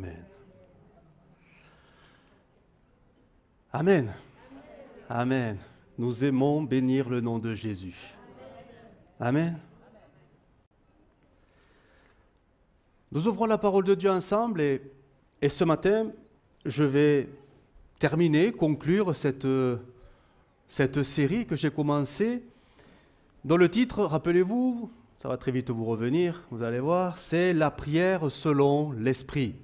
Amen. Amen. Amen. Nous aimons bénir le nom de Jésus. Amen. Nous ouvrons la parole de Dieu ensemble et, et ce matin, je vais terminer, conclure cette, cette série que j'ai commencée, dont le titre, rappelez-vous, ça va très vite vous revenir, vous allez voir, c'est La prière selon l'Esprit.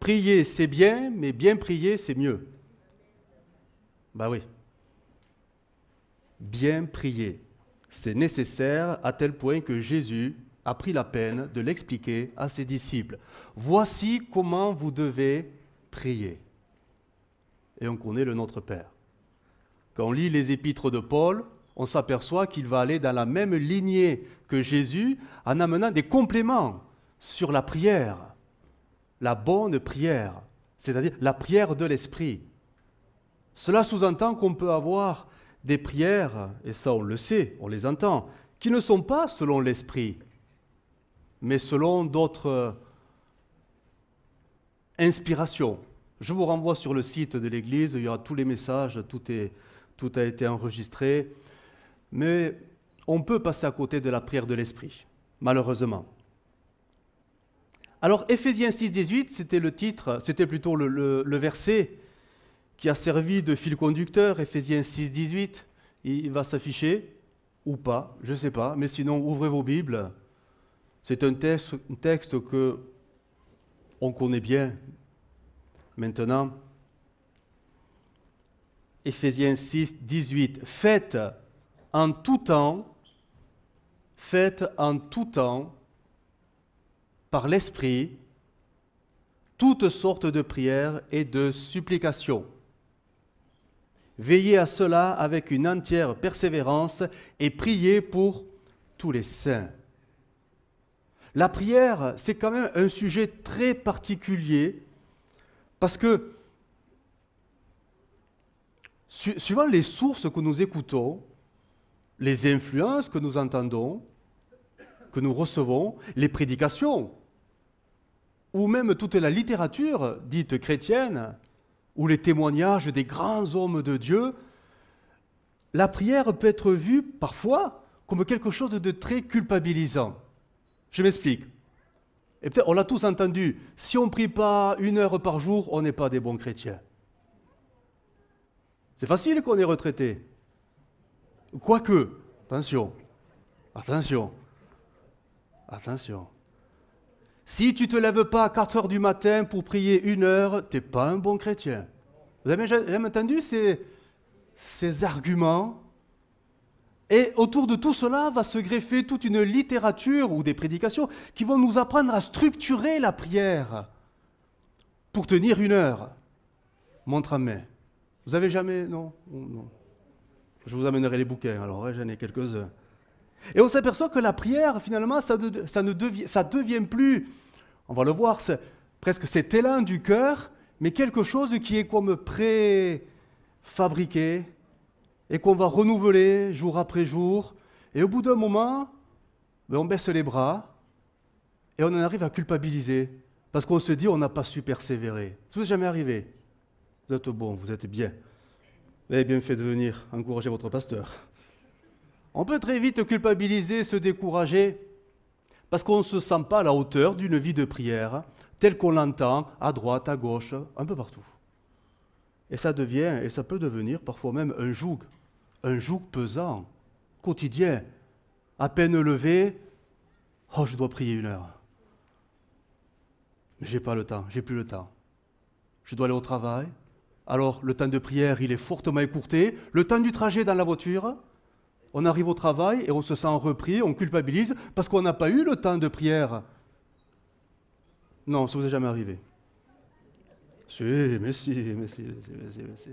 Prier, c'est bien, mais bien prier, c'est mieux. Bah oui. Bien prier, c'est nécessaire à tel point que Jésus a pris la peine de l'expliquer à ses disciples. Voici comment vous devez prier. Et on connaît le Notre Père. Quand on lit les épîtres de Paul, on s'aperçoit qu'il va aller dans la même lignée que Jésus en amenant des compléments sur la prière la bonne prière, c'est-à-dire la prière de l'esprit. Cela sous-entend qu'on peut avoir des prières, et ça on le sait, on les entend, qui ne sont pas selon l'esprit, mais selon d'autres inspirations. Je vous renvoie sur le site de l'Église, il y aura tous les messages, tout, tout a été enregistré. Mais on peut passer à côté de la prière de l'Esprit, malheureusement. Alors Ephésiens 6, 18, c'était le titre, c'était plutôt le, verset qui a servi de fil conducteur. Ephésiens 6, 18, il va s'afficher ou pas, je ne sais pas, mais sinon ouvrez vos Bibles. C'est un texte, un texte que on connaît bien maintenant. Ephésiens 6, 18. Faites en tout temps, faites en tout temps par l'Esprit toutes sortes de prières et de supplications. Veillez à cela avec une entière persévérance et priez pour tous les saints. La prière, c'est quand même un sujet très particulier parce que suivant les sources que nous écoutons, les influences que nous entendons, que nous recevons, les prédications ou même toute la littérature dite chrétienne, ou les témoignages des grands hommes de Dieu, la prière peut être vue parfois comme quelque chose de très culpabilisant. Je m'explique. Et peut-être on l'a tous entendu, si on ne prie pas une heure par jour, on n'est pas des bons chrétiens. C'est facile qu'on ait retraité. Quoique, attention, attention, attention. Si tu te lèves pas à 4 heures du matin pour prier une heure, tu n'es pas un bon chrétien. Vous avez jamais entendu ces, arguments Et autour de tout cela va se greffer toute une littérature ou des prédications qui vont nous apprendre à structurer la prière pour tenir une heure. Montre à Vous avez jamais Non, non. Je vous amènerai les bouquins, alors hein, j'en ai quelques-uns. Et on s'aperçoit que la prière, finalement, ça, ne devient, plus, on va le voir, presque cet élan du cœur, mais quelque chose qui est comme préfabriqué et qu'on va renouveler jour après jour. Et au bout d'un moment, ben, on baisse les bras et on en arrive à culpabiliser parce qu'on se dit on n'a pas su persévérer. Ça vous est jamais arrivé Vous êtes bon, vous êtes bien. Vous avez bien fait de venir encourager votre pasteur on peut très vite culpabiliser, se décourager, parce qu'on ne se sent pas à la hauteur d'une vie de prière telle qu'on l'entend à droite, à gauche, un peu partout. Et ça devient, et ça peut devenir parfois même un joug, un joug pesant, quotidien. À peine levé, oh, je dois prier une heure. Mais j'ai pas le temps, j'ai plus le temps. Je dois aller au travail. Alors, le temps de prière, il est fortement écourté. Le temps du trajet dans la voiture, on arrive au travail et on se sent repris, on culpabilise parce qu'on n'a pas eu le temps de prière. Non, ça vous est jamais arrivé. Si, mais si, mais si, mais si, mais si,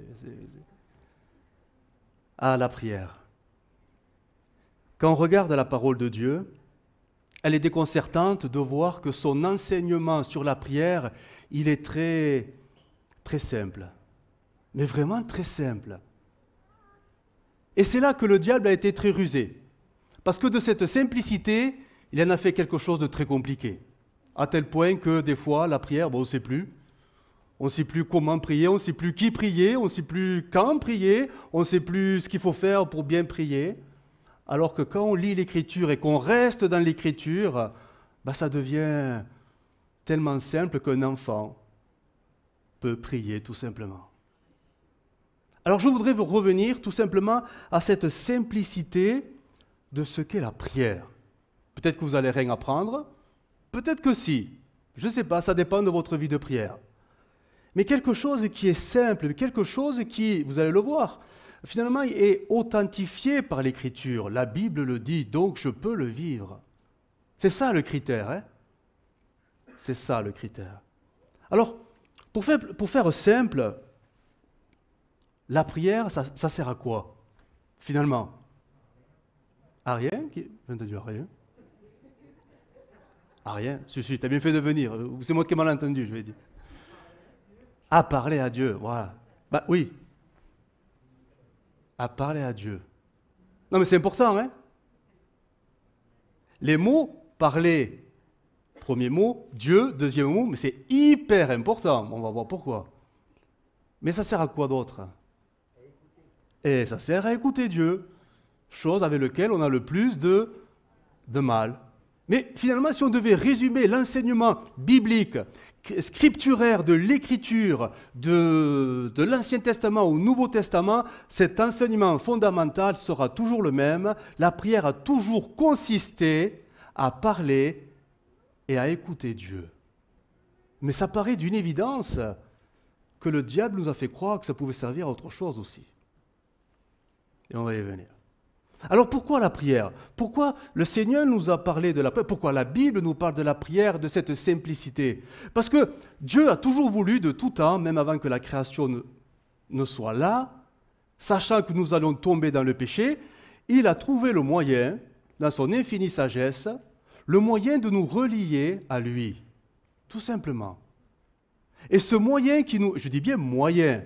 Ah, la prière. Quand on regarde la parole de Dieu, elle est déconcertante de voir que son enseignement sur la prière, il est très, très simple. Mais vraiment très simple. Et c'est là que le diable a été très rusé. Parce que de cette simplicité, il en a fait quelque chose de très compliqué. À tel point que des fois, la prière, on ne sait plus. On ne sait plus comment prier, on ne sait plus qui prier, on ne sait plus quand prier, on ne sait plus ce qu'il faut faire pour bien prier. Alors que quand on lit l'Écriture et qu'on reste dans l'Écriture, bah, ça devient tellement simple qu'un enfant peut prier tout simplement. Alors je voudrais vous revenir tout simplement à cette simplicité de ce qu'est la prière. Peut-être que vous n'allez rien apprendre, peut-être que si, je ne sais pas, ça dépend de votre vie de prière. Mais quelque chose qui est simple, quelque chose qui, vous allez le voir, finalement est authentifié par l'Écriture. La Bible le dit, donc je peux le vivre. C'est ça le critère. Hein C'est ça le critère. Alors, pour faire simple, la prière, ça, sert à quoi, finalement À rien qui dit à rien. À rien Si, si, t'as bien fait de venir. C'est moi qui ai mal entendu, je vais dire. À parler à Dieu, voilà. Bah oui. À parler à Dieu. Non, mais c'est important, hein Les mots, parler, premier mot, Dieu, deuxième mot, mais c'est hyper important. On va voir pourquoi. Mais ça sert à quoi d'autre et ça sert à écouter Dieu, chose avec laquelle on a le plus de, de mal. Mais finalement, si on devait résumer l'enseignement biblique, scripturaire de l'Écriture, de, de l'Ancien Testament au Nouveau Testament, cet enseignement fondamental sera toujours le même. La prière a toujours consisté à parler et à écouter Dieu. Mais ça paraît d'une évidence que le diable nous a fait croire que ça pouvait servir à autre chose aussi. Et on va y venir. Alors pourquoi la prière Pourquoi le Seigneur nous a parlé de la prière Pourquoi la Bible nous parle de la prière, de cette simplicité Parce que Dieu a toujours voulu de tout temps, même avant que la création ne soit là, sachant que nous allons tomber dans le péché, il a trouvé le moyen, dans son infinie sagesse, le moyen de nous relier à lui, tout simplement. Et ce moyen qui nous... Je dis bien moyen.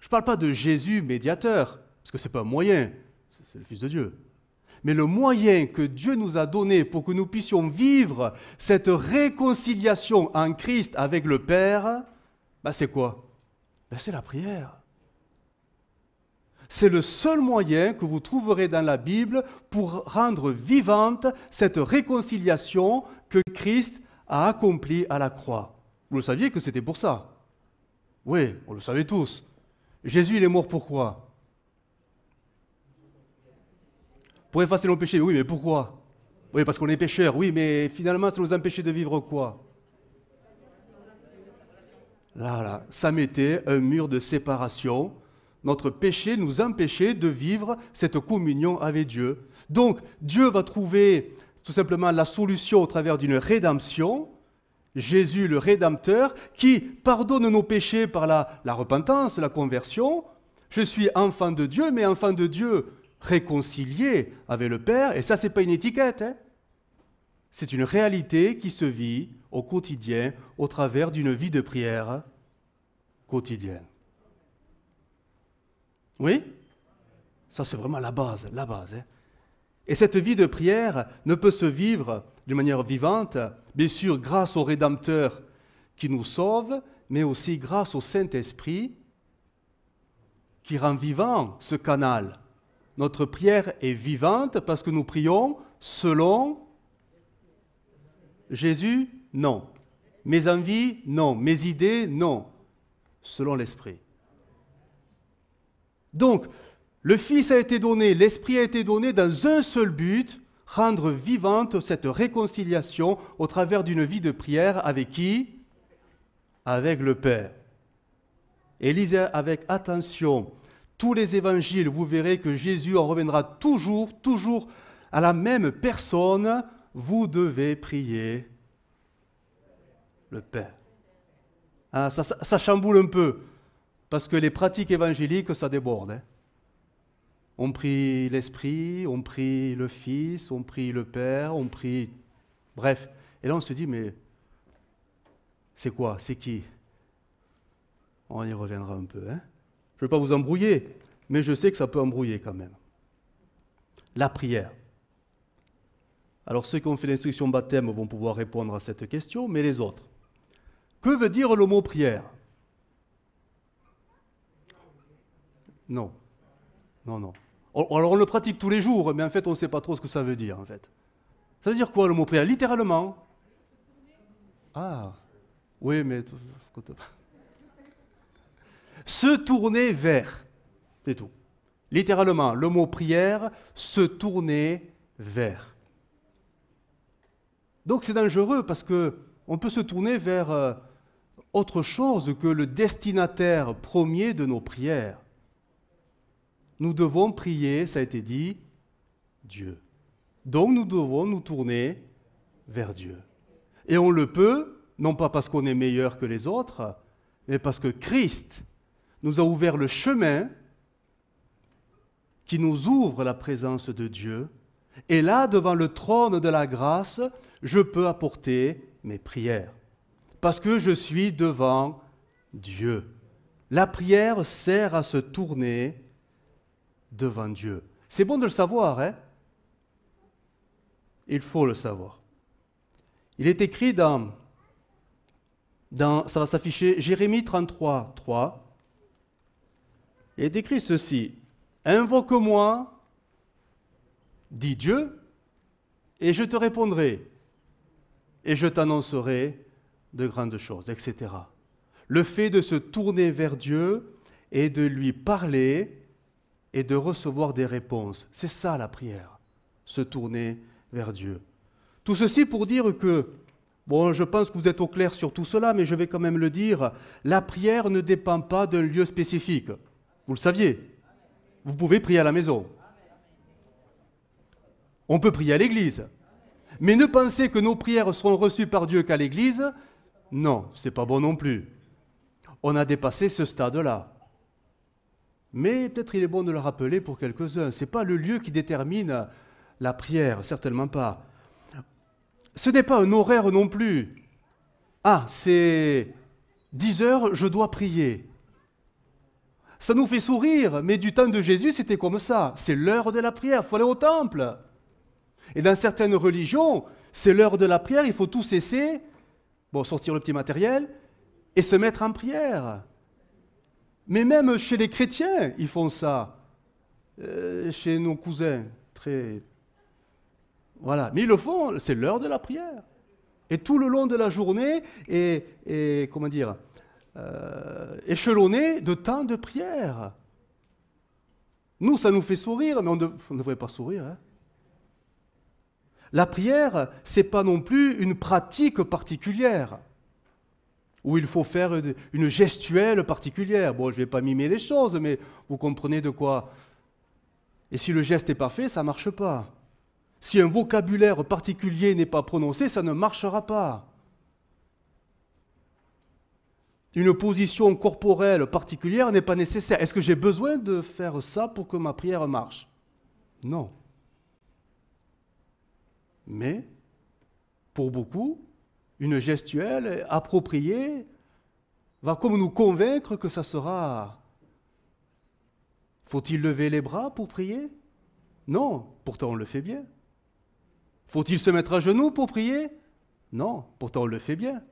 Je ne parle pas de Jésus médiateur. Parce que ce n'est pas un moyen, c'est le Fils de Dieu. Mais le moyen que Dieu nous a donné pour que nous puissions vivre cette réconciliation en Christ avec le Père, bah, c'est quoi bah, C'est la prière. C'est le seul moyen que vous trouverez dans la Bible pour rendre vivante cette réconciliation que Christ a accomplie à la croix. Vous le saviez que c'était pour ça. Oui, on le savait tous. Jésus, il est mort pourquoi pour effacer nos péchés. Oui, mais pourquoi Oui, parce qu'on est pécheurs. Oui, mais finalement, ça nous empêchait de vivre quoi Là, là, ça mettait un mur de séparation. Notre péché nous empêchait de vivre cette communion avec Dieu. Donc, Dieu va trouver tout simplement la solution au travers d'une rédemption. Jésus, le Rédempteur, qui pardonne nos péchés par la, la repentance, la conversion. Je suis enfant de Dieu, mais enfant de Dieu, réconcilié avec le Père, et ça, ce n'est pas une étiquette, hein. c'est une réalité qui se vit au quotidien au travers d'une vie de prière quotidienne. Oui Ça, c'est vraiment la base, la base. Hein. et cette vie de prière ne peut se vivre d'une manière vivante, bien sûr, grâce au Rédempteur qui nous sauve, mais aussi grâce au Saint-Esprit qui rend vivant ce canal notre prière est vivante parce que nous prions selon Jésus, non. Mes envies, non. Mes idées, non. Selon l'Esprit. Donc, le Fils a été donné, l'Esprit a été donné dans un seul but, rendre vivante cette réconciliation au travers d'une vie de prière avec qui Avec le Père. Et avec attention tous les évangiles, vous verrez que Jésus en reviendra toujours, toujours à la même personne. Vous devez prier le Père. Hein, ça, chamboule un peu, parce que les pratiques évangéliques, ça déborde. Hein. On prie l'Esprit, on prie le Fils, on prie le Père, on prie... Bref. Et là, on se dit, mais c'est quoi C'est qui On y reviendra un peu. Hein je ne vais pas vous embrouiller, mais je sais que ça peut embrouiller quand même. La prière. Alors ceux qui ont fait l'instruction baptême vont pouvoir répondre à cette question, mais les autres. Que veut dire le mot prière Non. Non, non. Alors on le pratique tous les jours, mais en fait on ne sait pas trop ce que ça veut dire en fait. Ça veut dire quoi le mot prière Littéralement. Ah, oui, mais se tourner vers. C'est tout. Littéralement, le mot prière, se tourner vers. Donc c'est dangereux parce que on peut se tourner vers euh, autre chose que le destinataire premier de nos prières. Nous devons prier, ça a été dit, Dieu. Donc nous devons nous tourner vers Dieu. Et on le peut, non pas parce qu'on est meilleur que les autres, mais parce que Christ nous a ouvert le chemin qui nous ouvre la présence de Dieu. Et là, devant le trône de la grâce, je peux apporter mes prières. Parce que je suis devant Dieu. La prière sert à se tourner devant Dieu. C'est bon de le savoir, hein Il faut le savoir. Il est écrit dans, dans ça va s'afficher, Jérémie 33, 3. Il est écrit ceci, Invoque-moi, dit Dieu, et je te répondrai, et je t'annoncerai de grandes choses, etc. Le fait de se tourner vers Dieu et de lui parler et de recevoir des réponses, c'est ça la prière, se tourner vers Dieu. Tout ceci pour dire que, bon, je pense que vous êtes au clair sur tout cela, mais je vais quand même le dire, la prière ne dépend pas d'un lieu spécifique. Vous le saviez. Vous pouvez prier à la maison. On peut prier à l'église. Mais ne pensez que nos prières seront reçues par Dieu qu'à l'église, non, c'est pas bon non plus. On a dépassé ce stade-là. Mais peut-être il est bon de le rappeler pour quelques-uns. Ce n'est pas le lieu qui détermine la prière, certainement pas. Ce n'est pas un horaire non plus. Ah, c'est 10 heures, je dois prier. Ça nous fait sourire, mais du temps de Jésus, c'était comme ça. C'est l'heure de la prière, il faut aller au temple. Et dans certaines religions, c'est l'heure de la prière, il faut tout cesser, bon, sortir le petit matériel, et se mettre en prière. Mais même chez les chrétiens, ils font ça. Euh, chez nos cousins, très... Voilà, mais ils le font, c'est l'heure de la prière. Et tout le long de la journée, et comment dire, euh, échelonné de temps de prière. Nous, ça nous fait sourire, mais on, ne devrait pas sourire. Hein. La prière, c'est pas non plus une pratique particulière où il faut faire une gestuelle particulière. Bon, je ne vais pas mimer les choses, mais vous comprenez de quoi. Et si le geste n'est pas fait, ça ne marche pas. Si un vocabulaire particulier n'est pas prononcé, ça ne marchera pas. une position corporelle particulière n'est pas nécessaire. Est-ce que j'ai besoin de faire ça pour que ma prière marche Non. Mais, pour beaucoup, une gestuelle appropriée va comme nous convaincre que ça sera... Faut-il lever les bras pour prier Non, pourtant on le fait bien. Faut-il se mettre à genoux pour prier Non, pourtant on le fait bien.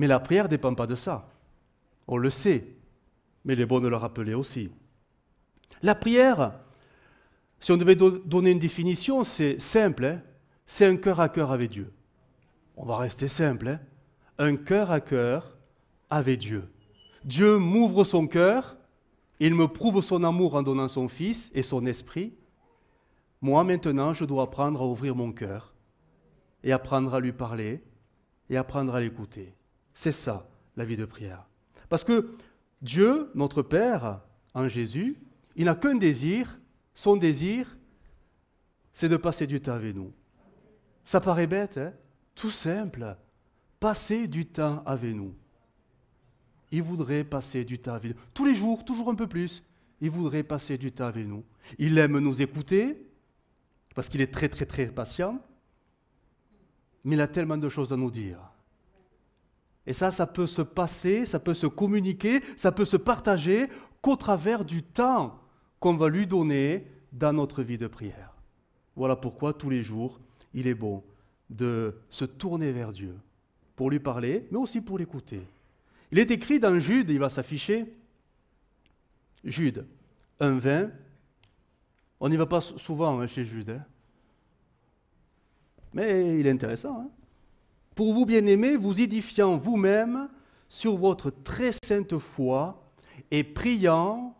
Mais la prière ne dépend pas de ça. On le sait, mais il est bon de le rappeler aussi. La prière, si on devait donner une définition, c'est simple, hein. c'est un cœur à cœur avec Dieu. On va rester simple, hein un cœur à cœur avec Dieu. Dieu m'ouvre son cœur, il me prouve son amour en donnant son Fils et son Esprit. Moi maintenant, je dois apprendre à ouvrir mon cœur et apprendre à lui parler et apprendre à l'écouter. C'est ça, la vie de prière. Parce que Dieu, notre Père, en Jésus, il n'a qu'un désir. Son désir, c'est de passer du temps avec nous. Ça paraît bête, hein tout simple. Passer du temps avec nous. Il voudrait passer du temps avec nous. Tous les jours, toujours un peu plus. Il voudrait passer du temps avec nous. Il aime nous écouter, parce qu'il est très, très, très patient. Mais il a tellement de choses à nous dire. Et ça, ça peut se passer, ça peut se communiquer, ça peut se partager qu'au travers du temps qu'on va lui donner dans notre vie de prière. Voilà pourquoi tous les jours, il est bon de se tourner vers Dieu pour lui parler, mais aussi pour l'écouter. Il est écrit dans Jude, il va s'afficher, Jude, un vin. On n'y va pas souvent hein, chez Jude, hein. mais il est intéressant. Hein pour vous, bien-aimés, vous édifiant vous-même sur votre très sainte foi et priant,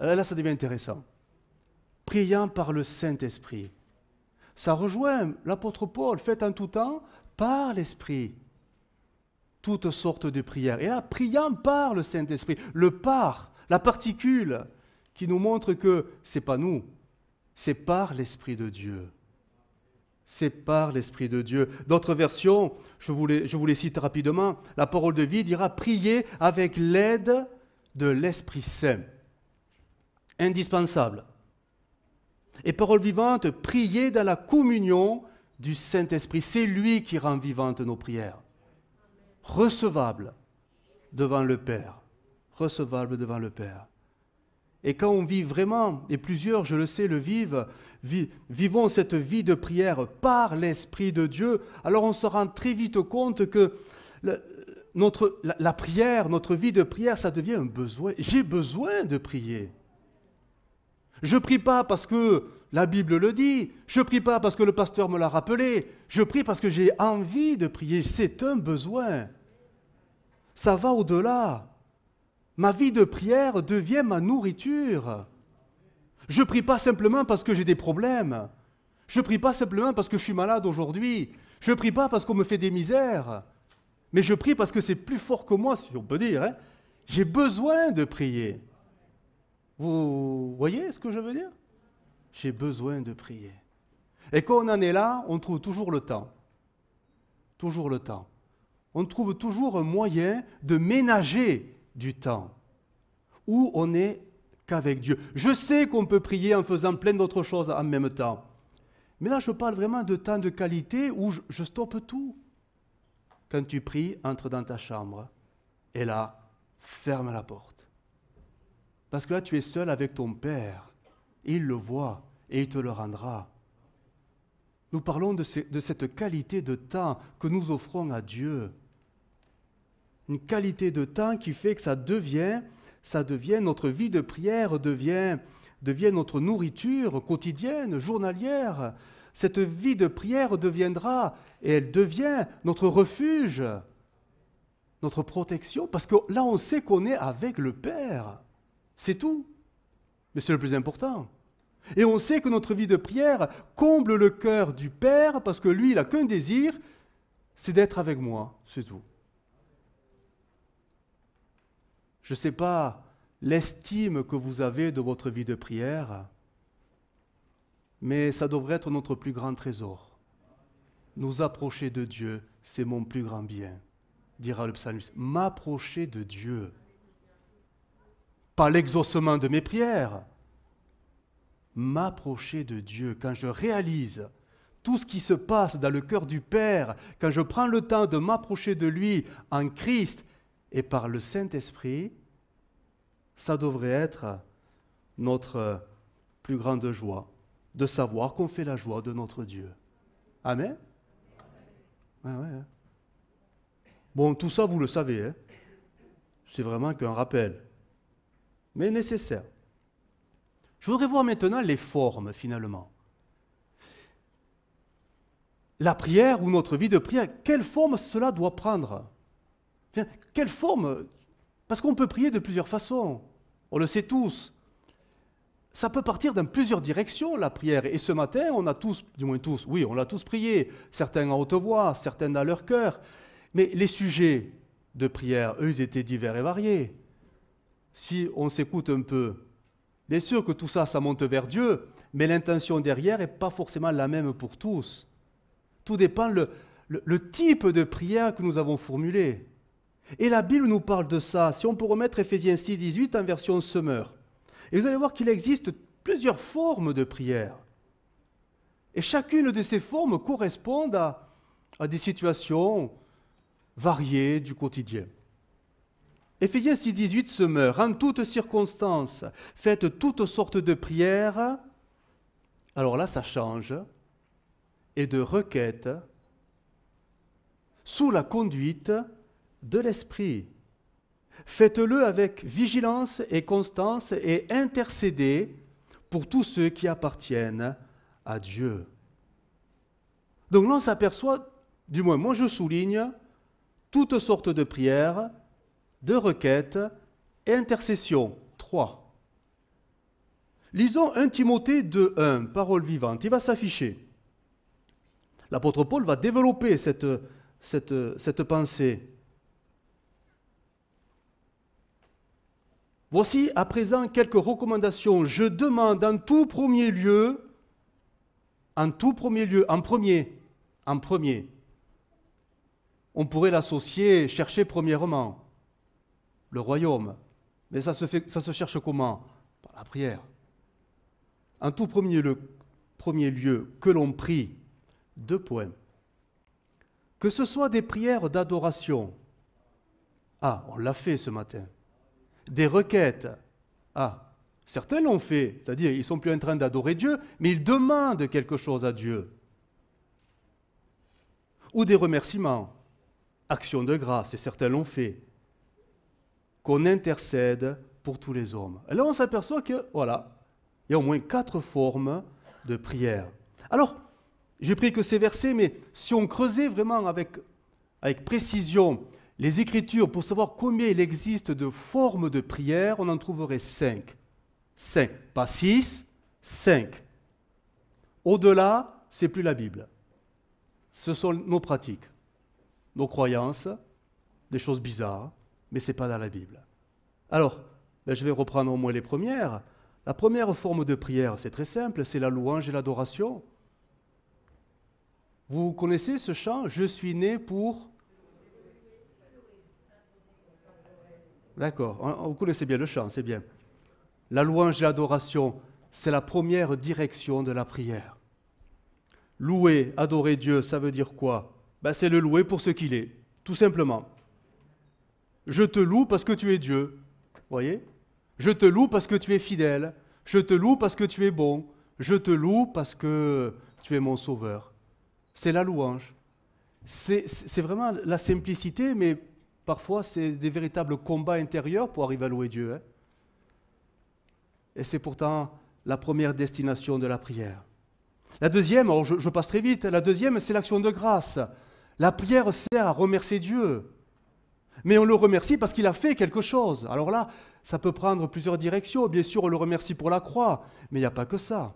euh, là ça devient intéressant, priant par le Saint-Esprit. Ça rejoint l'apôtre Paul, fait en tout temps par l'Esprit toutes sortes de prières. Et là, priant par le Saint-Esprit, le par, la particule qui nous montre que c'est pas nous, c'est par l'Esprit de Dieu. C'est par l'Esprit de Dieu. D'autres versions, je vous, les, cite rapidement, la parole de vie dira prier avec l'aide de l'Esprit Saint. Indispensable. Et parole vivante, prier dans la communion du Saint-Esprit. C'est lui qui rend vivantes nos prières. Recevable devant le Père. Recevable devant le Père. Et quand on vit vraiment, et plusieurs, je le sais, le vivent, vivons cette vie de prière par l'Esprit de Dieu, alors on se rend très vite compte que notre, la, la, prière, notre vie de prière, ça devient un besoin. J'ai besoin de prier. Je ne prie pas parce que la Bible le dit, je ne prie pas parce que le pasteur me l'a rappelé, je prie parce que j'ai envie de prier, c'est un besoin. Ça va au-delà. Ma vie de prière devient ma nourriture. Je ne prie pas simplement parce que j'ai des problèmes. Je ne prie pas simplement parce que je suis malade aujourd'hui. Je ne prie pas parce qu'on me fait des misères. Mais je prie parce que c'est plus fort que moi, si on peut dire. Hein. J'ai besoin de prier. Vous voyez ce que je veux dire J'ai besoin de prier. Et quand on en est là, on trouve toujours le temps. Toujours le temps. On trouve toujours un moyen de ménager du temps, où on n'est qu'avec Dieu. Je sais qu'on peut prier en faisant plein d'autres choses en même temps. Mais là, je parle vraiment de temps de qualité où je, stoppe tout. Quand tu pries, entre dans ta chambre et là, ferme la porte. Parce que là, tu es seul avec ton Père. Il le voit et il te le rendra. Nous parlons de cette qualité de temps que nous offrons à Dieu une qualité de temps qui fait que ça devient, ça devient notre vie de prière, devient, devient notre nourriture quotidienne, journalière. Cette vie de prière deviendra, et elle devient notre refuge, notre protection, parce que là on sait qu'on est avec le Père. C'est tout. Mais c'est le plus important. Et on sait que notre vie de prière comble le cœur du Père, parce que lui, il n'a qu'un désir, c'est d'être avec moi, c'est tout. je ne sais pas l'estime que vous avez de votre vie de prière, mais ça devrait être notre plus grand trésor. Nous approcher de Dieu, c'est mon plus grand bien, dira le psalmiste. M'approcher de Dieu, pas l'exaucement de mes prières, m'approcher de Dieu quand je réalise tout ce qui se passe dans le cœur du Père, quand je prends le temps de m'approcher de lui en Christ et par le Saint-Esprit, ça devrait être notre plus grande joie, de savoir qu'on fait la joie de notre Dieu. Amen ouais, ouais, hein. Bon, tout ça, vous le savez. Hein C'est vraiment qu'un rappel, mais nécessaire. Je voudrais voir maintenant les formes, finalement. La prière ou notre vie de prière, quelle forme cela doit prendre quelle forme Parce qu'on peut prier de plusieurs façons, on le sait tous. Ça peut partir dans plusieurs directions, la prière. Et ce matin, on a tous, du moins tous, oui, on l'a tous prié, certains en haute voix, certains dans leur cœur. Mais les sujets de prière, eux, ils étaient divers et variés. Si on s'écoute un peu, bien sûr que tout ça, ça monte vers Dieu, mais l'intention derrière n'est pas forcément la même pour tous. Tout dépend le, type de prière que nous avons formulée. Et la Bible nous parle de ça. Si on peut remettre Ephésiens 6, 18 en version semeur. Et vous allez voir qu'il existe plusieurs formes de prière. Et chacune de ces formes correspond à, des situations variées du quotidien. Ephésiens 6, 18 se En toutes circonstances, faites toutes sortes de prières. Alors là, ça change. Et de requêtes sous la conduite de l'Esprit. Faites-le avec vigilance et constance et intercédez pour tous ceux qui appartiennent à Dieu. Donc l'on s'aperçoit, du moins moi je souligne, toutes sortes de prières, de requêtes et intercessions. 3. Lisons 1 Timothée 2.1, parole vivante, il va s'afficher. L'apôtre Paul va développer cette, cette, cette pensée. Voici à présent quelques recommandations. Je demande en tout premier lieu, en tout premier lieu, en premier, en premier, on pourrait l'associer, chercher premièrement le royaume. Mais ça se, fait, ça se cherche comment Par la prière. En tout premier lieu, premier lieu que l'on prie, deux poèmes, Que ce soit des prières d'adoration. Ah, on l'a fait ce matin des requêtes. Ah, certains l'ont fait, c'est-à-dire ils sont plus en train d'adorer Dieu, mais ils demandent quelque chose à Dieu. Ou des remerciements, actions de grâce, et certains l'ont fait. Qu'on intercède pour tous les hommes. Et là, on s'aperçoit que, voilà, il y a au moins quatre formes de prière. Alors, j'ai pris que ces versets, mais si on creusait vraiment avec, avec précision les Écritures, pour savoir combien il existe de formes de prière, on en trouverait cinq. Cinq, pas six, cinq. Au-delà, c'est plus la Bible. Ce sont nos pratiques, nos croyances, des choses bizarres, mais ce n'est pas dans la Bible. Alors, ben, je vais reprendre au moins les premières. La première forme de prière, c'est très simple, c'est la louange et l'adoration. Vous connaissez ce chant Je suis né pour D'accord, hein, vous connaissez bien le chant, c'est bien. La louange et l'adoration, c'est la première direction de la prière. Louer, adorer Dieu, ça veut dire quoi ben, C'est le louer pour ce qu'il est, tout simplement. Je te loue parce que tu es Dieu, voyez Je te loue parce que tu es fidèle, je te loue parce que tu es bon, je te loue parce que tu es mon sauveur. C'est la louange. C'est vraiment la simplicité, mais parfois, c'est des véritables combats intérieurs pour arriver à louer Dieu. Hein. Et c'est pourtant la première destination de la prière. La deuxième, je, je passe très vite, la deuxième, c'est l'action de grâce. La prière sert à remercier Dieu. Mais on le remercie parce qu'il a fait quelque chose. Alors là, ça peut prendre plusieurs directions. Bien sûr, on le remercie pour la croix, mais il n'y a pas que ça.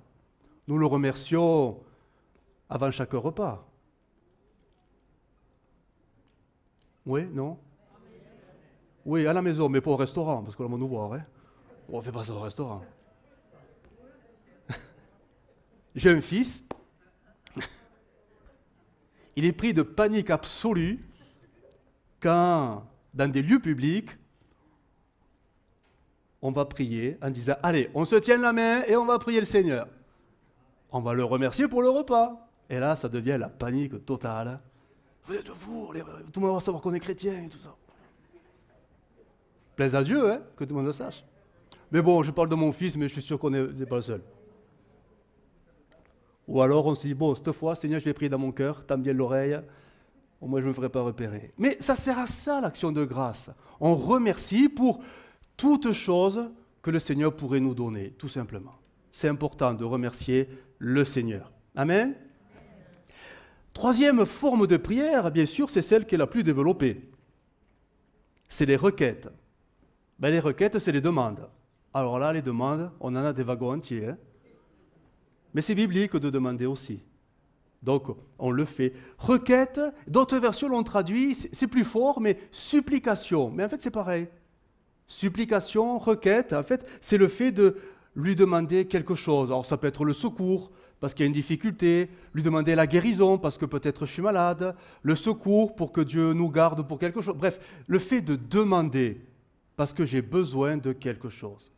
Nous le remercions avant chaque repas. Oui, non oui, à la maison, mais pas au restaurant, parce que qu'on va nous voir. On hein. On oh, fait pas ça au restaurant. J'ai un fils. Il est pris de panique absolue quand, dans des lieux publics, on va prier en disant Allez, on se tient la main et on va prier le Seigneur. On va le remercier pour le repas. Et là, ça devient la panique totale. Vous êtes vous, tout le monde va savoir qu'on est chrétien et tout ça plaise à Dieu, hein, que tout le monde le sache. Mais bon, je parle de mon fils, mais je suis sûr qu'on n'est pas le seul. Ou alors on se dit, bon, cette fois, Seigneur, je vais prier dans mon cœur, t'as bien l'oreille, au moins je ne me ferai pas repérer. Mais ça sert à ça, l'action de grâce. On remercie pour toutes choses que le Seigneur pourrait nous donner, tout simplement. C'est important de remercier le Seigneur. Amen. Troisième forme de prière, bien sûr, c'est celle qui est la plus développée. C'est les requêtes. Ben, les requêtes, c'est les demandes. Alors là, les demandes, on en a des wagons entiers. Hein. Mais c'est biblique de demander aussi. Donc, on le fait. Requête, d'autres versions l'ont traduit, c'est plus fort, mais supplication. Mais en fait, c'est pareil. Supplication, requête, en fait, c'est le fait de lui demander quelque chose. Alors, ça peut être le secours, parce qu'il y a une difficulté, lui demander la guérison, parce que peut-être je suis malade, le secours pour que Dieu nous garde pour quelque chose. Bref, le fait de demander, parce que j'ai besoin de quelque chose.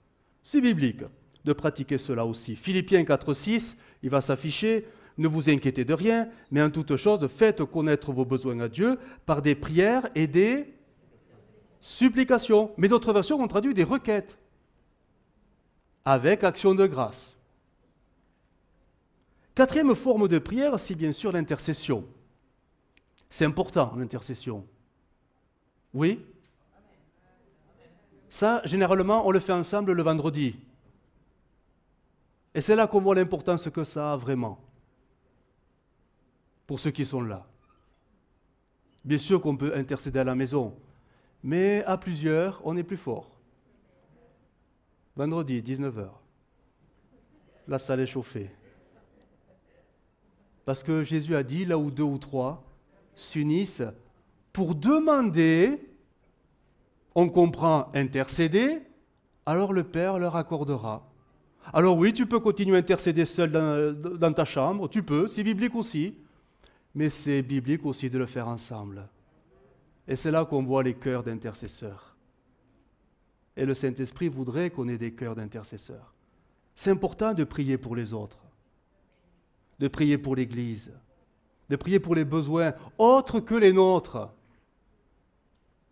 C'est biblique de pratiquer cela aussi. Philippiens 4.6, il va s'afficher, ne vous inquiétez de rien, mais en toute chose, faites connaître vos besoins à Dieu par des prières et des supplications. Mais d'autres versions ont traduit des requêtes avec action de grâce. Quatrième forme de prière, c'est bien sûr l'intercession. C'est important, l'intercession. Oui ça, généralement, on le fait ensemble le vendredi. Et c'est là qu'on voit l'importance que ça a vraiment pour ceux qui sont là. Bien sûr qu'on peut intercéder à la maison, mais à plusieurs, on est plus fort. Vendredi, 19h. La salle est chauffée. Parce que Jésus a dit, là où deux ou trois s'unissent pour demander on comprend intercéder, alors le Père leur accordera. Alors oui, tu peux continuer à intercéder seul dans, ta chambre, tu peux, c'est biblique aussi, mais c'est biblique aussi de le faire ensemble. Et c'est là qu'on voit les cœurs d'intercesseurs. Et le Saint-Esprit voudrait qu'on ait des cœurs d'intercesseurs. C'est important de prier pour les autres, de prier pour l'Église, de prier pour les besoins autres que les nôtres.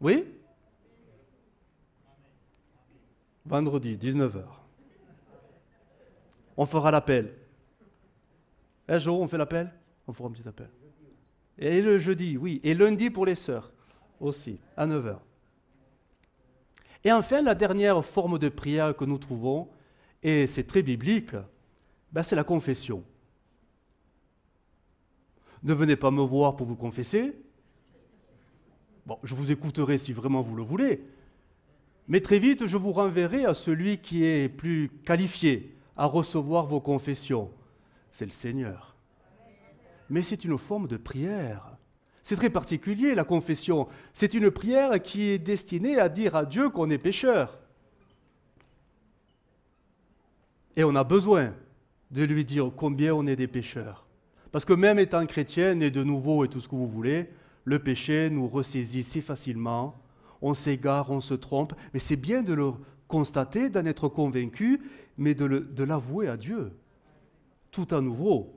Oui vendredi, 19h. On fera l'appel. Un eh, jour, on fait l'appel On fera un petit appel. Et le jeudi, oui. Et lundi pour les sœurs aussi, à 9h. Et enfin, la dernière forme de prière que nous trouvons, et c'est très biblique, ben, c'est la confession. Ne venez pas me voir pour vous confesser. Bon, je vous écouterai si vraiment vous le voulez, mais très vite, je vous renverrai à celui qui est plus qualifié à recevoir vos confessions. C'est le Seigneur. Mais c'est une forme de prière. C'est très particulier, la confession. C'est une prière qui est destinée à dire à Dieu qu'on est pécheur. Et on a besoin de lui dire combien on est des pécheurs. Parce que même étant chrétienne et de nouveau et tout ce que vous voulez, le péché nous ressaisit si facilement on s'égare, on se trompe, mais c'est bien de le constater, d'en être convaincu, mais de l'avouer à Dieu. Tout à nouveau,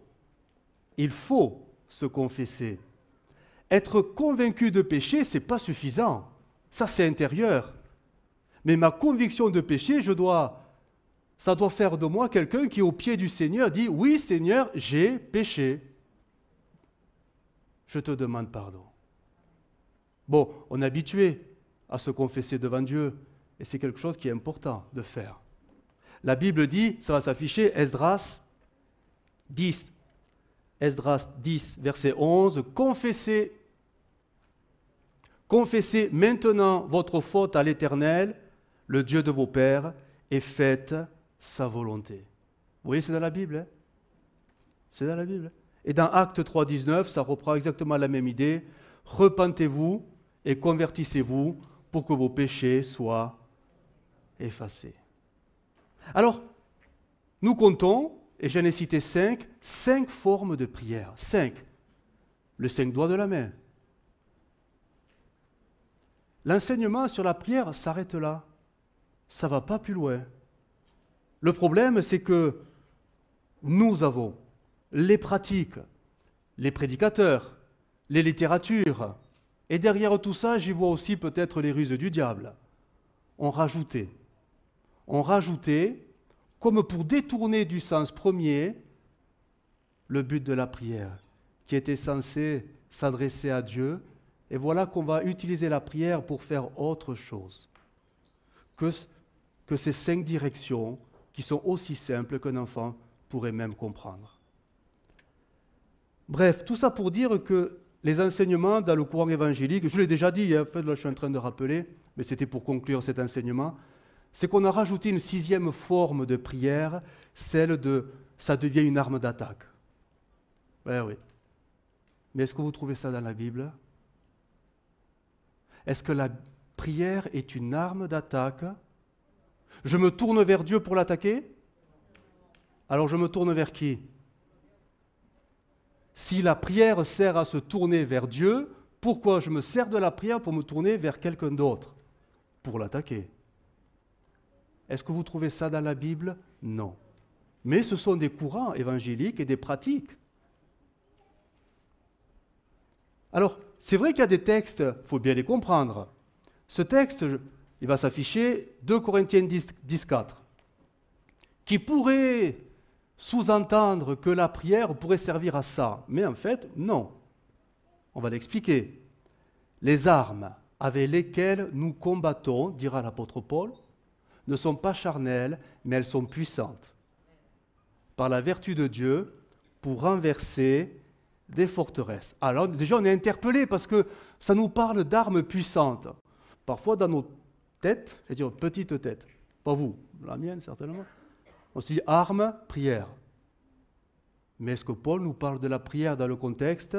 il faut se confesser. Être convaincu de péché, c'est pas suffisant. Ça, c'est intérieur. Mais ma conviction de péché, je dois, ça doit faire de moi quelqu'un qui, au pied du Seigneur, dit Oui, Seigneur, j'ai péché. Je te demande pardon. Bon, on est habitué à se confesser devant Dieu. Et c'est quelque chose qui est important de faire. La Bible dit, ça va s'afficher, Esdras 10. Esdras 10, verset 11, confessez, confessez maintenant votre faute à l'Éternel, le Dieu de vos pères, et faites sa volonté. Vous voyez, c'est dans la Bible. Hein c'est dans la Bible. Et dans Acte 3, 19, ça reprend exactement la même idée. Repentez-vous et convertissez-vous pour que vos péchés soient effacés. Alors, nous comptons, et j'en ai cité cinq, cinq formes de prière. Cinq. Le cinq doigts de la main. L'enseignement sur la prière s'arrête là. Ça ne va pas plus loin. Le problème, c'est que nous avons les pratiques, les prédicateurs, les littératures, et derrière tout ça, j'y vois aussi peut-être les ruses du diable. On rajoutait. On rajoutait, comme pour détourner du sens premier, le but de la prière, qui était censé s'adresser à Dieu. Et voilà qu'on va utiliser la prière pour faire autre chose que, que ces cinq directions qui sont aussi simples qu'un enfant pourrait même comprendre. Bref, tout ça pour dire que les enseignements dans le courant évangélique, je l'ai déjà dit, fait, je suis en train de rappeler, mais c'était pour conclure cet enseignement, c'est qu'on a rajouté une sixième forme de prière, celle de ça devient une arme d'attaque. Eh oui. Mais est-ce que vous trouvez ça dans la Bible Est-ce que la prière est une arme d'attaque Je me tourne vers Dieu pour l'attaquer Alors je me tourne vers qui si la prière sert à se tourner vers Dieu, pourquoi je me sers de la prière pour me tourner vers quelqu'un d'autre Pour l'attaquer. Est-ce que vous trouvez ça dans la Bible Non. Mais ce sont des courants évangéliques et des pratiques. Alors, c'est vrai qu'il y a des textes, il faut bien les comprendre. Ce texte, il va s'afficher 2 Corinthiens 10, 10 qui pourrait sous-entendre que la prière pourrait servir à ça. Mais en fait, non. On va l'expliquer. Les armes avec lesquelles nous combattons, dira l'apôtre Paul, ne sont pas charnelles, mais elles sont puissantes par la vertu de Dieu pour renverser des forteresses. Alors déjà, on est interpellé parce que ça nous parle d'armes puissantes. Parfois, dans nos têtes, je à dire petites têtes, pas vous, la mienne certainement, on se dit arme, prière. Mais est-ce que Paul nous parle de la prière dans le contexte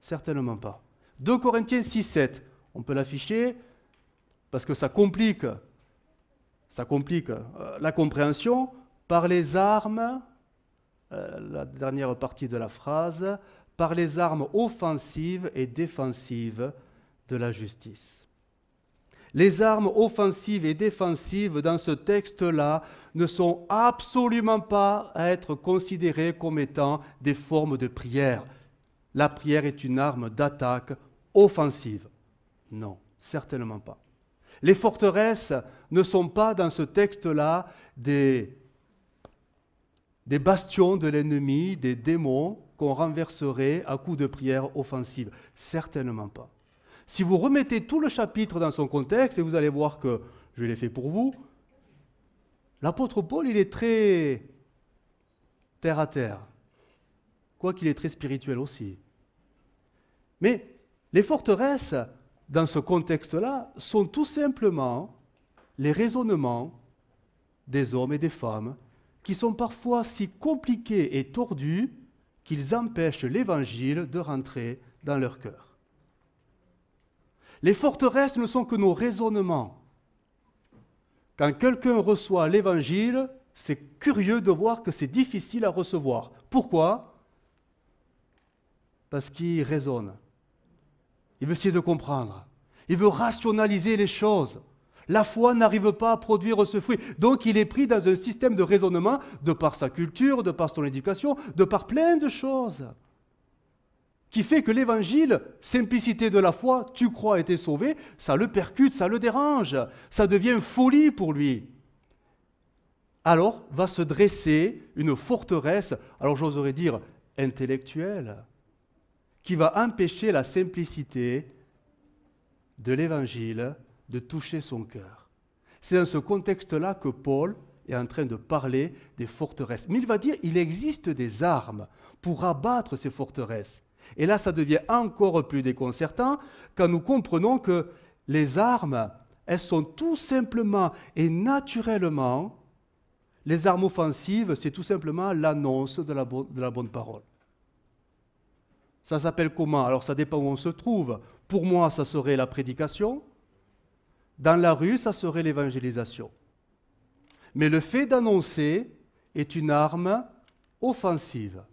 Certainement pas. 2 Corinthiens 6, 7, on peut l'afficher parce que ça complique, ça complique euh, la compréhension par les armes, euh, la dernière partie de la phrase, par les armes offensives et défensives de la justice. Les armes offensives et défensives dans ce texte-là ne sont absolument pas à être considérées comme étant des formes de prière. La prière est une arme d'attaque offensive. Non, certainement pas. Les forteresses ne sont pas dans ce texte-là des, bastions de l'ennemi, des démons qu'on renverserait à coups de prière offensive. Certainement pas. Si vous remettez tout le chapitre dans son contexte, et vous allez voir que je l'ai fait pour vous, l'apôtre Paul, il est très terre à terre, quoiqu'il est très spirituel aussi. Mais les forteresses, dans ce contexte-là, sont tout simplement les raisonnements des hommes et des femmes qui sont parfois si compliqués et tordus qu'ils empêchent l'Évangile de rentrer dans leur cœur. Les forteresses ne sont que nos raisonnements. Quand quelqu'un reçoit l'évangile, c'est curieux de voir que c'est difficile à recevoir. Pourquoi Parce qu'il raisonne. Il veut essayer de comprendre. Il veut rationaliser les choses. La foi n'arrive pas à produire ce fruit. Donc il est pris dans un système de raisonnement de par sa culture, de par son éducation, de par plein de choses qui fait que l'évangile, simplicité de la foi, tu crois et sauvé, ça le percute, ça le dérange, ça devient folie pour lui. Alors va se dresser une forteresse, alors j'oserais dire intellectuelle, qui va empêcher la simplicité de l'évangile de toucher son cœur. C'est dans ce contexte-là que Paul est en train de parler des forteresses. Mais il va dire, il existe des armes pour abattre ces forteresses. Et là, ça devient encore plus déconcertant quand nous comprenons que les armes, elles sont tout simplement et naturellement, les armes offensives, c'est tout simplement l'annonce de, la bonne parole. Ça s'appelle comment Alors ça dépend où on se trouve. Pour moi, ça serait la prédication. Dans la rue, ça serait l'évangélisation. Mais le fait d'annoncer est une arme offensive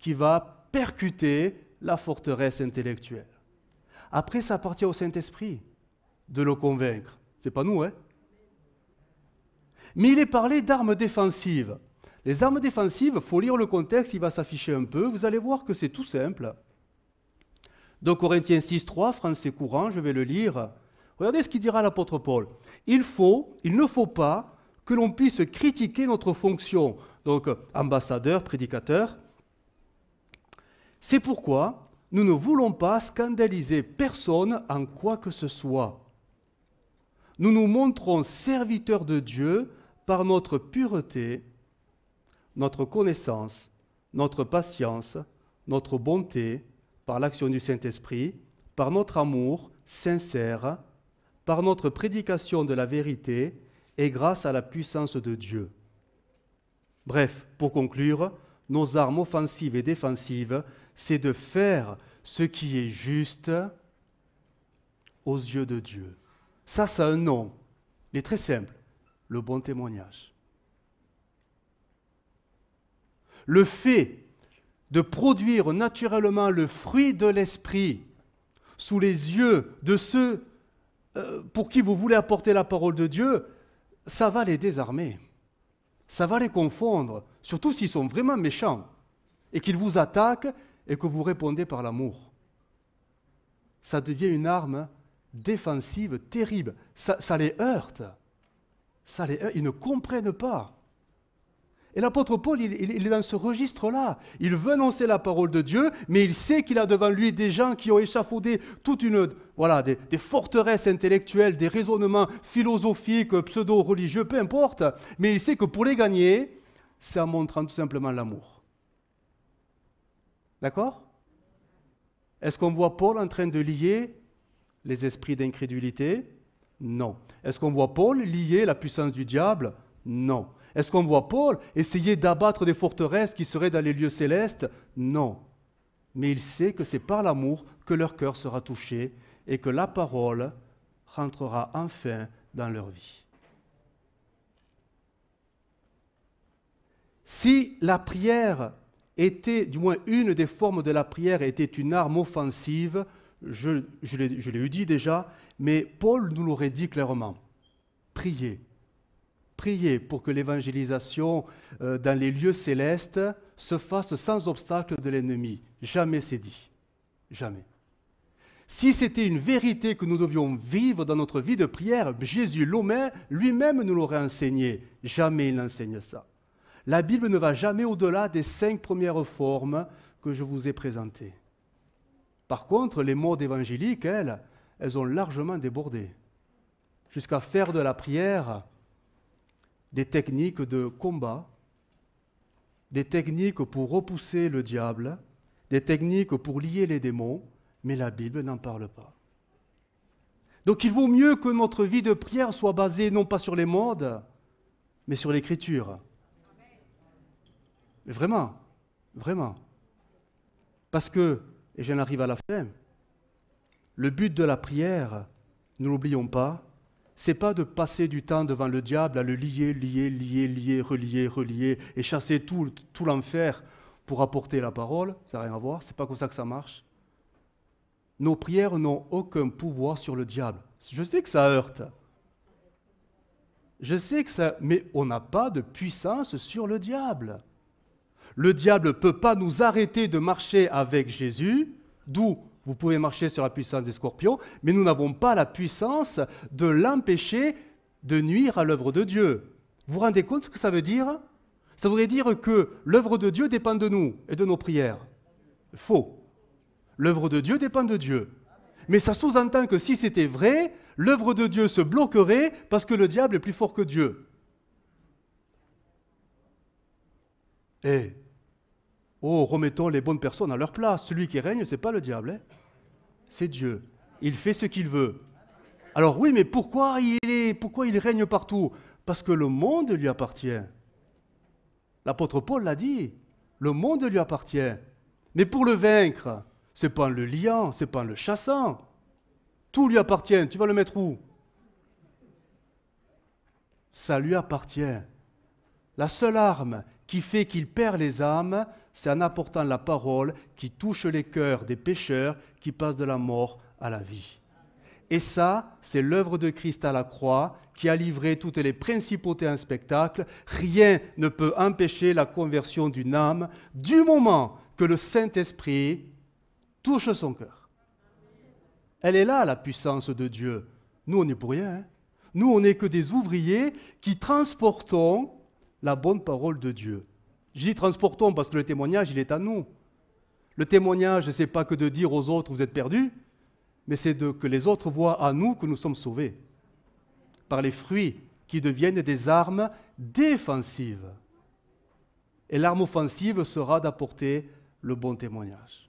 qui va percuter la forteresse intellectuelle. Après, ça appartient au Saint-Esprit de le convaincre. C'est pas nous, hein Mais il est parlé d'armes défensives. Les armes défensives, faut lire le contexte, il va s'afficher un peu. Vous allez voir que c'est tout simple. Donc, Corinthiens 6, 3, français courant, je vais le lire. Regardez ce qu'il dira l'apôtre Paul. Il faut, il ne faut pas que l'on puisse critiquer notre fonction, donc ambassadeur, prédicateur, c'est pourquoi nous ne voulons pas scandaliser personne en quoi que ce soit. Nous nous montrons serviteurs de Dieu par notre pureté, notre connaissance, notre patience, notre bonté, par l'action du Saint-Esprit, par notre amour sincère, par notre prédication de la vérité et grâce à la puissance de Dieu. Bref, pour conclure, nos armes offensives et défensives, c'est de faire ce qui est juste aux yeux de Dieu. Ça, ça a un nom. Il est très simple. Le bon témoignage. Le fait de produire naturellement le fruit de l'esprit sous les yeux de ceux euh, pour qui vous voulez apporter la parole de Dieu, ça va les désarmer ça va les confondre, surtout s'ils sont vraiment méchants et qu'ils vous attaquent et que vous répondez par l'amour. Ça devient une arme défensive terrible. Ça, ça les heurte. Ça les heurte. Ils ne comprennent pas. Et l'apôtre Paul, il, est dans ce registre-là. Il veut annoncer la parole de Dieu, mais il sait qu'il a devant lui des gens qui ont échafaudé toute une, voilà, des, des forteresses intellectuelles, des raisonnements philosophiques, pseudo-religieux, peu importe. Mais il sait que pour les gagner, c'est en montrant tout simplement l'amour. D'accord Est-ce qu'on voit Paul en train de lier les esprits d'incrédulité Non. Est-ce qu'on voit Paul lier la puissance du diable Non. Est-ce qu'on voit Paul essayer d'abattre des forteresses qui seraient dans les lieux célestes Non. Mais il sait que c'est par l'amour que leur cœur sera touché et que la parole rentrera enfin dans leur vie. Si la prière était, du moins une des formes de la prière était une arme offensive, je, je l'ai eu dit déjà, mais Paul nous l'aurait dit clairement. Priez prier pour que l'évangélisation euh, dans les lieux célestes se fasse sans obstacle de l'ennemi. Jamais c'est dit. Jamais. Si c'était une vérité que nous devions vivre dans notre vie de prière, Jésus lui-même nous l'aurait enseigné. Jamais il n'enseigne ça. La Bible ne va jamais au-delà des cinq premières formes que je vous ai présentées. Par contre, les modes évangéliques, elles, elles ont largement débordé, jusqu'à faire de la prière des techniques de combat, des techniques pour repousser le diable, des techniques pour lier les démons, mais la Bible n'en parle pas. Donc il vaut mieux que notre vie de prière soit basée non pas sur les modes, mais sur l'écriture. Vraiment, vraiment. Parce que, et j'en arrive à la fin, le but de la prière, nous l'oublions pas, c'est pas de passer du temps devant le diable à le lier, lier, lier, lier, relier, relier et chasser tout, tout l'enfer pour apporter la parole. Ça n'a rien à voir, c'est pas comme ça que ça marche. Nos prières n'ont aucun pouvoir sur le diable. Je sais que ça heurte. Je sais que ça. Mais on n'a pas de puissance sur le diable. Le diable ne peut pas nous arrêter de marcher avec Jésus, d'où vous pouvez marcher sur la puissance des scorpions, mais nous n'avons pas la puissance de l'empêcher de nuire à l'œuvre de Dieu. Vous vous rendez compte ce que ça veut dire Ça voudrait dire que l'œuvre de Dieu dépend de nous et de nos prières. Faux. L'œuvre de Dieu dépend de Dieu. Mais ça sous-entend que si c'était vrai, l'œuvre de Dieu se bloquerait parce que le diable est plus fort que Dieu. Eh, Oh, remettons les bonnes personnes à leur place. Celui qui règne, ce n'est pas le diable, hein. c'est Dieu. Il fait ce qu'il veut. Alors oui, mais pourquoi il, est, pourquoi il règne partout Parce que le monde lui appartient. L'apôtre Paul l'a dit, le monde lui appartient. Mais pour le vaincre, c'est pas en le liant, c'est pas en le chassant. Tout lui appartient. Tu vas le mettre où Ça lui appartient. La seule arme qui fait qu'il perd les âmes, c'est en apportant la parole qui touche les cœurs des pécheurs qui passent de la mort à la vie. Et ça, c'est l'œuvre de Christ à la croix qui a livré toutes les principautés en spectacle. Rien ne peut empêcher la conversion d'une âme du moment que le Saint-Esprit touche son cœur. Elle est là, la puissance de Dieu. Nous, on n'est pour rien. Hein. Nous, on n'est que des ouvriers qui transportons la bonne parole de Dieu. J'y transportons parce que le témoignage, il est à nous. Le témoignage, ce n'est pas que de dire aux autres, vous êtes perdus, mais c'est que les autres voient à nous que nous sommes sauvés par les fruits qui deviennent des armes défensives. Et l'arme offensive sera d'apporter le bon témoignage.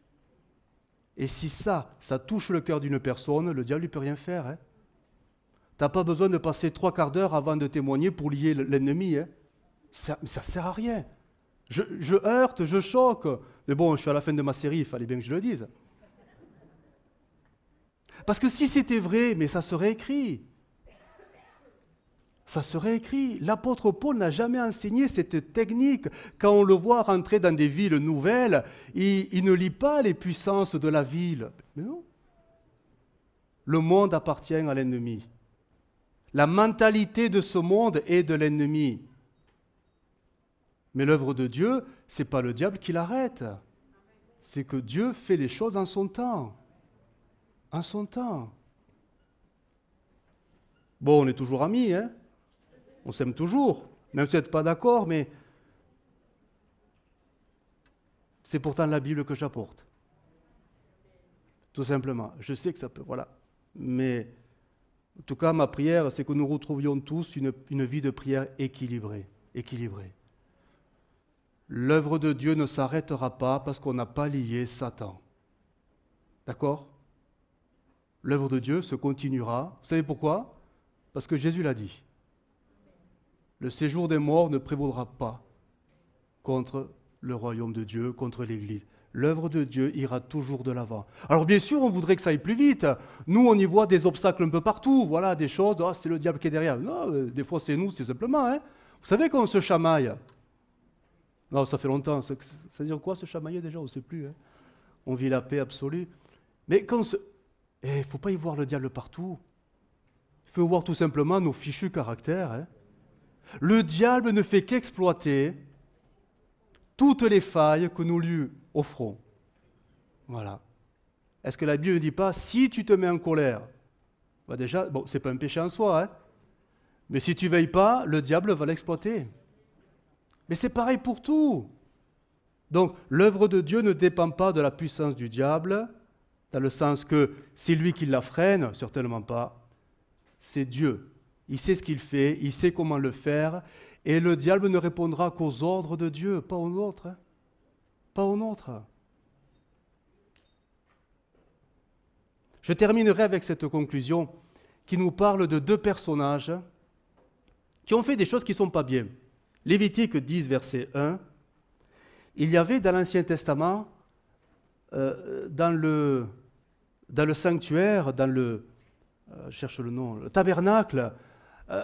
Et si ça, ça touche le cœur d'une personne, le diable ne peut rien faire. Hein T'as pas besoin de passer trois quarts d'heure avant de témoigner pour lier l'ennemi. Hein. Ça ne sert à rien. Je, heurte, je choque. Mais bon, je suis à la fin de ma série, il fallait bien que je le dise. Parce que si c'était vrai, mais ça serait écrit. Ça serait écrit. L'apôtre Paul n'a jamais enseigné cette technique. Quand on le voit rentrer dans des villes nouvelles, il, il ne lit pas les puissances de la ville. Mais non. Le monde appartient à l'ennemi. La mentalité de ce monde est de l'ennemi. Mais l'œuvre de Dieu, c'est pas le diable qui l'arrête. C'est que Dieu fait les choses en son temps. En son temps. Bon, on est toujours amis, hein On s'aime toujours, même si vous n'êtes pas d'accord, mais c'est pourtant la Bible que j'apporte. Tout simplement. Je sais que ça peut, voilà. Mais en tout cas, ma prière, c'est que nous retrouvions tous une, une vie de prière équilibrée. Équilibrée l'œuvre de Dieu ne s'arrêtera pas parce qu'on n'a pas lié Satan. D'accord L'œuvre de Dieu se continuera. Vous savez pourquoi Parce que Jésus l'a dit. Le séjour des morts ne prévaudra pas contre le royaume de Dieu, contre l'Église. L'œuvre de Dieu ira toujours de l'avant. Alors bien sûr, on voudrait que ça aille plus vite. Nous, on y voit des obstacles un peu partout, voilà, des choses, oh, c'est le diable qui est derrière. Non, euh, des fois c'est nous, c'est simplement. Hein. Vous savez qu'on se chamaille, non, ça fait longtemps. Ça, veut dire quoi ce chamailler déjà On ne sait plus. Hein. On vit la paix absolue. Mais quand se... Il ne faut pas y voir le diable partout. Il faut voir tout simplement nos fichus caractères. Hein. Le diable ne fait qu'exploiter toutes les failles que nous lui offrons. Voilà. Est-ce que la Bible ne dit pas si tu te mets en colère bah Déjà, bon, ce n'est pas un péché en soi, hein. mais si tu veilles pas, le diable va l'exploiter. Mais c'est pareil pour tout. Donc l'œuvre de Dieu ne dépend pas de la puissance du diable, dans le sens que c'est lui qui la freine, certainement pas. C'est Dieu. Il sait ce qu'il fait, il sait comment le faire, et le diable ne répondra qu'aux ordres de Dieu, pas aux nôtres. Hein. Pas aux nôtres. Je terminerai avec cette conclusion qui nous parle de deux personnages qui ont fait des choses qui ne sont pas bien. Lévitique 10, verset 1, il y avait dans l'Ancien Testament, euh, dans, le, sanctuaire, dans le, euh, cherche le nom, le tabernacle, euh,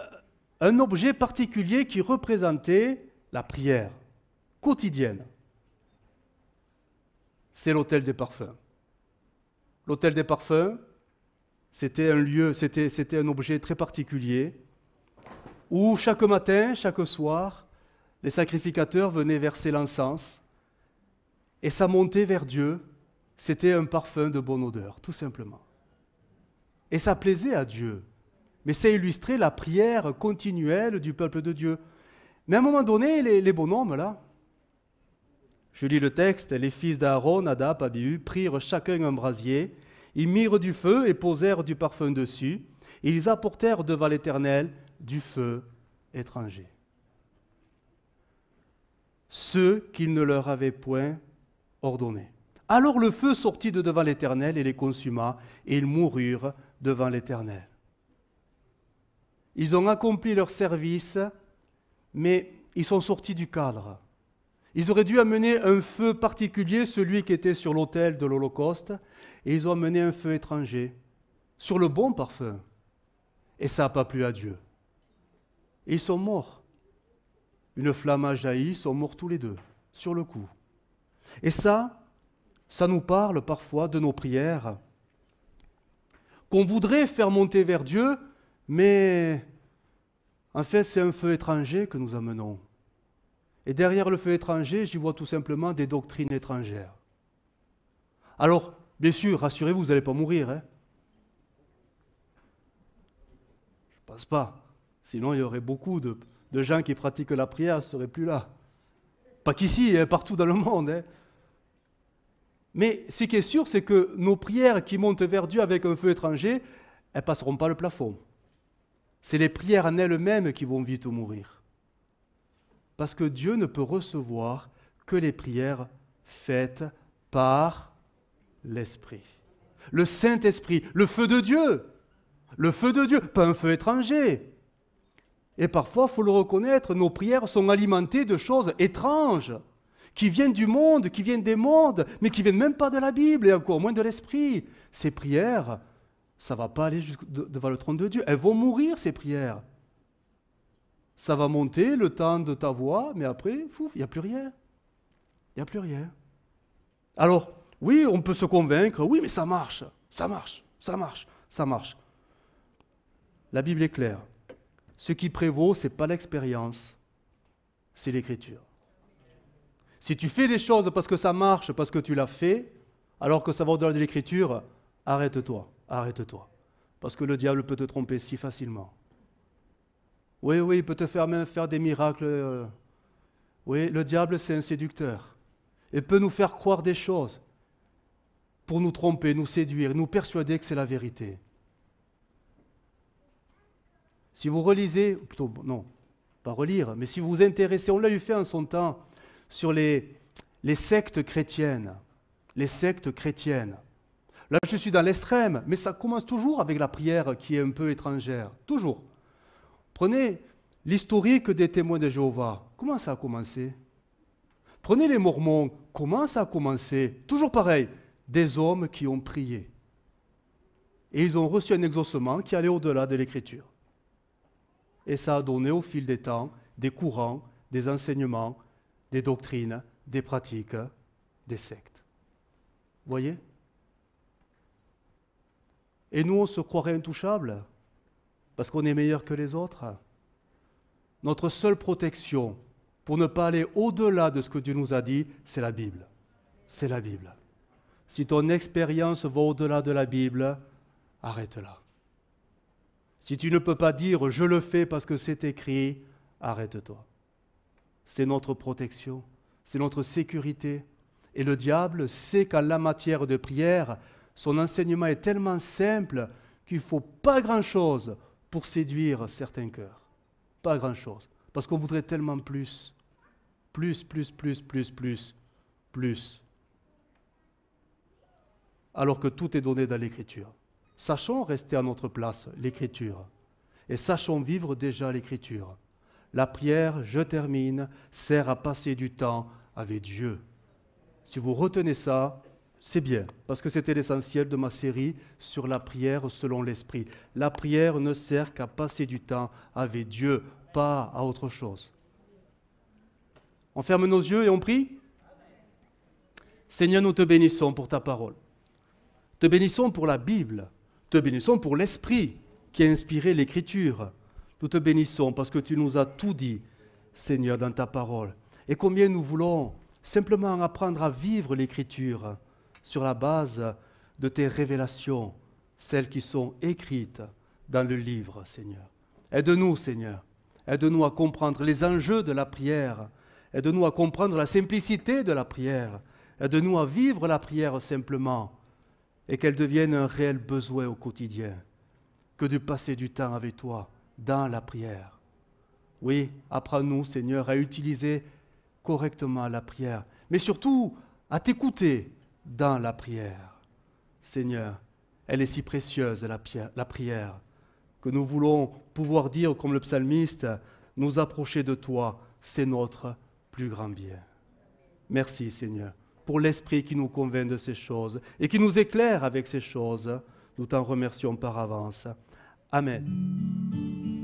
un objet particulier qui représentait la prière quotidienne. C'est l'autel des parfums. L'autel des parfums, c'était un lieu, c'était un objet très particulier où chaque matin, chaque soir, les sacrificateurs venaient verser l'encens, et ça montait vers Dieu, c'était un parfum de bonne odeur, tout simplement. Et ça plaisait à Dieu. Mais ça illustrait la prière continuelle du peuple de Dieu. Mais à un moment donné, les, les bonhommes, là, je lis le texte, les fils d'Aaron, Adap, Abihu, prirent chacun un brasier, ils mirent du feu et posèrent du parfum dessus, et ils apportèrent devant l'Éternel du feu étranger ce qu'il ne leur avait point ordonné. Alors le feu sortit de devant l'Éternel et les consuma, et ils moururent devant l'Éternel. Ils ont accompli leur service, mais ils sont sortis du cadre. Ils auraient dû amener un feu particulier, celui qui était sur l'autel de l'Holocauste, et ils ont amené un feu étranger, sur le bon parfum. Et ça n'a pas plu à Dieu. Ils sont morts une flamme a jailli, sont morts tous les deux, sur le coup. Et ça, ça nous parle parfois de nos prières, qu'on voudrait faire monter vers Dieu, mais en fait c'est un feu étranger que nous amenons. Et derrière le feu étranger, j'y vois tout simplement des doctrines étrangères. Alors, bien sûr, rassurez-vous, vous n'allez pas mourir. Hein Je ne pense pas. Sinon, il y aurait beaucoup de, de gens qui pratiquent la prière ne seraient plus là. Pas qu'ici, hein, partout dans le monde. Hein. Mais ce qui est sûr, c'est que nos prières qui montent vers Dieu avec un feu étranger, elles ne passeront pas le plafond. C'est les prières en elles-mêmes qui vont vite mourir. Parce que Dieu ne peut recevoir que les prières faites par l'Esprit. Le Saint-Esprit, le feu de Dieu. Le feu de Dieu, pas un feu étranger. Et parfois, il faut le reconnaître, nos prières sont alimentées de choses étranges, qui viennent du monde, qui viennent des mondes, mais qui viennent même pas de la Bible et encore moins de l'Esprit. Ces prières, ça va pas aller devant le trône de Dieu. Elles vont mourir, ces prières. Ça va monter le temps de ta voix, mais après, il n'y a plus rien. Il n'y a plus rien. Alors, oui, on peut se convaincre, oui, mais ça marche, ça marche, ça marche, ça marche. La Bible est claire. Ce qui prévaut, ce n'est pas l'expérience, c'est l'écriture. Si tu fais des choses parce que ça marche, parce que tu l'as fait, alors que ça va au-delà de l'écriture, arrête-toi, arrête-toi. Parce que le diable peut te tromper si facilement. Oui, oui, il peut te faire même faire des miracles. Euh, oui, le diable, c'est un séducteur. Il peut nous faire croire des choses pour nous tromper, nous séduire, nous persuader que c'est la vérité. Si vous relisez, plutôt non, pas relire, mais si vous vous intéressez, on l'a eu fait en son temps, sur les, les sectes chrétiennes. Les sectes chrétiennes. Là, je suis dans l'extrême, mais ça commence toujours avec la prière qui est un peu étrangère. Toujours. Prenez l'historique des témoins de Jéhovah. Comment ça a commencé Prenez les Mormons. Comment ça a commencé Toujours pareil. Des hommes qui ont prié. Et ils ont reçu un exaucement qui allait au-delà de l'Écriture et ça a donné au fil des temps des courants, des enseignements, des doctrines, des pratiques, des sectes. voyez Et nous, on se croirait intouchables parce qu'on est meilleur que les autres. Notre seule protection pour ne pas aller au-delà de ce que Dieu nous a dit, c'est la Bible. C'est la Bible. Si ton expérience va au-delà de la Bible, arrête-la. Si tu ne peux pas dire je le fais parce que c'est écrit, arrête-toi. C'est notre protection, c'est notre sécurité. Et le diable sait qu'en la matière de prière, son enseignement est tellement simple qu'il ne faut pas grand-chose pour séduire certains cœurs. Pas grand-chose. Parce qu'on voudrait tellement plus. Plus, plus, plus, plus, plus, plus. Alors que tout est donné dans l'Écriture. Sachons rester à notre place l'écriture et sachons vivre déjà l'écriture. La prière, je termine, sert à passer du temps avec Dieu. Si vous retenez ça, c'est bien, parce que c'était l'essentiel de ma série sur la prière selon l'esprit. La prière ne sert qu'à passer du temps avec Dieu, pas à autre chose. On ferme nos yeux et on prie Seigneur, nous te bénissons pour ta parole. Te bénissons pour la Bible te bénissons pour l'Esprit qui a inspiré l'Écriture. Nous te bénissons parce que tu nous as tout dit, Seigneur, dans ta parole. Et combien nous voulons simplement apprendre à vivre l'Écriture sur la base de tes révélations, celles qui sont écrites dans le livre, Seigneur. Aide-nous, Seigneur. Aide-nous à comprendre les enjeux de la prière. Aide-nous à comprendre la simplicité de la prière. Aide-nous à vivre la prière simplement et qu'elle devienne un réel besoin au quotidien que de passer du temps avec toi dans la prière. Oui, apprends-nous, Seigneur, à utiliser correctement la prière, mais surtout à t'écouter dans la prière. Seigneur, elle est si précieuse, la, la prière, que nous voulons pouvoir dire, comme le psalmiste, nous approcher de toi, c'est notre plus grand bien. Merci, Seigneur pour l'Esprit qui nous convainc de ces choses et qui nous éclaire avec ces choses. Nous t'en remercions par avance. Amen.